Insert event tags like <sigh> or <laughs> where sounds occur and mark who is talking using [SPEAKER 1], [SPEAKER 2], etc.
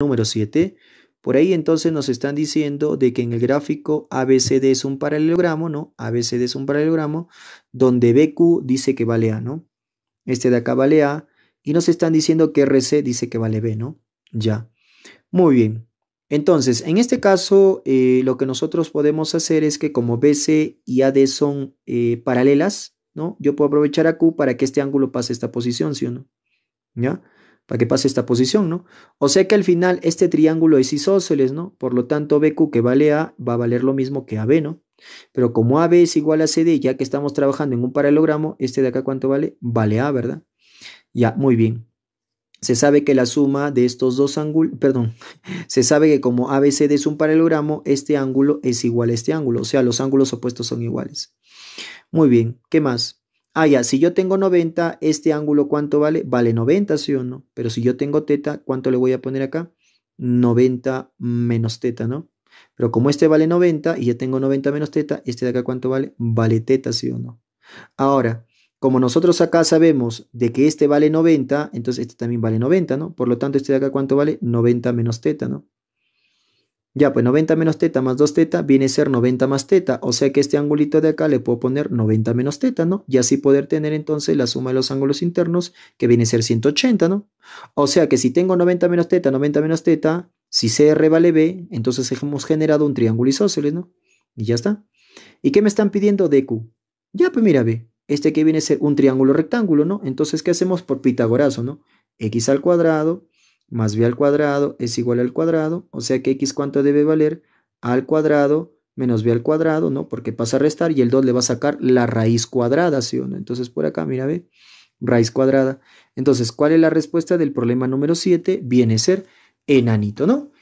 [SPEAKER 1] número 7, por ahí entonces nos están diciendo de que en el gráfico ABCD es un paralelogramo, ¿no? ABCD es un paralelogramo donde BQ dice que vale A, ¿no? Este de acá vale A y nos están diciendo que RC dice que vale B, ¿no? Ya. Muy bien. Entonces, en este caso, eh, lo que nosotros podemos hacer es que como BC y AD son eh, paralelas, ¿no? Yo puedo aprovechar a Q para que este ángulo pase a esta posición, ¿sí o no? ¿Ya? para que pase esta posición, ¿no? O sea que al final este triángulo es isósceles, ¿no? Por lo tanto, BQ que vale A va a valer lo mismo que AB, ¿no? Pero como AB es igual a CD, ya que estamos trabajando en un paralelogramo, este de acá cuánto vale? Vale A, ¿verdad? Ya, muy bien. Se sabe que la suma de estos dos ángulos, perdón, <laughs> se sabe que como ABCD es un paralelogramo, este ángulo es igual a este ángulo, o sea, los ángulos opuestos son iguales. Muy bien, ¿qué más? Ah, ya, si yo tengo 90, este ángulo cuánto vale? Vale 90, sí o no. Pero si yo tengo teta, ¿cuánto le voy a poner acá? 90 menos teta, ¿no? Pero como este vale 90 y yo tengo 90 menos teta, este de acá cuánto vale? Vale teta, sí o no. Ahora, como nosotros acá sabemos de que este vale 90, entonces este también vale 90, ¿no? Por lo tanto, este de acá cuánto vale? 90 menos teta, ¿no? Ya, pues 90 menos teta más 2 teta viene a ser 90 más teta. O sea que este angulito de acá le puedo poner 90 menos teta, ¿no? Y así poder tener entonces la suma de los ángulos internos, que viene a ser 180, ¿no? O sea que si tengo 90 menos teta, 90 menos teta, si CR vale B, entonces hemos generado un triángulo isósceles, ¿no? Y ya está. ¿Y qué me están pidiendo de Q? Ya, pues mira, B. Este que viene a ser un triángulo rectángulo, ¿no? Entonces, ¿qué hacemos por pitagorazo, no? X al cuadrado más b al cuadrado es igual al cuadrado, o sea que x cuánto debe valer al cuadrado menos b al cuadrado, ¿no? Porque pasa a restar y el 2 le va a sacar la raíz cuadrada, ¿sí o no? Entonces por acá, mira, ve, raíz cuadrada. Entonces, ¿cuál es la respuesta del problema número 7? Viene a ser enanito, ¿no?